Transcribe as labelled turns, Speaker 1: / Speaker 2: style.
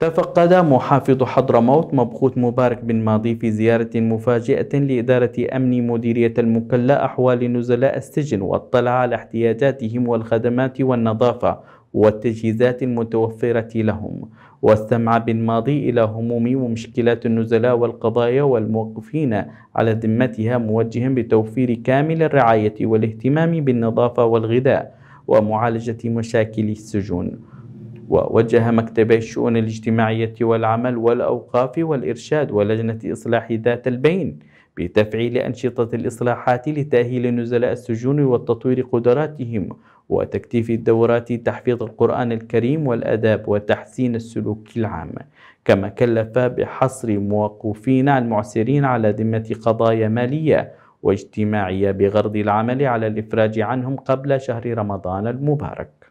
Speaker 1: تفقد محافظ حضرموت مبخوت مبارك بن ماضي في زيارة مفاجئة لإدارة أمن مديرية المكلا أحوال نزلاء السجن واطلع على احتياجاتهم والخدمات والنظافة والتجهيزات المتوفرة لهم واستمع بن ماضي إلى هموم ومشكلات النزلاء والقضايا والموقفين على ذمتها موجها بتوفير كامل الرعاية والاهتمام بالنظافة والغذاء ومعالجة مشاكل السجون ووجه مكتبي الشؤون الاجتماعية والعمل والأوقاف والإرشاد ولجنة إصلاح ذات البين بتفعيل أنشطة الإصلاحات لتأهيل نزلاء السجون وتطوير قدراتهم وتكتيف الدورات تحفيظ القرآن الكريم والأداب وتحسين السلوك العام كما كلف بحصر موقوفين المعسرين على ذمة قضايا مالية واجتماعية بغرض العمل على الإفراج عنهم قبل شهر رمضان المبارك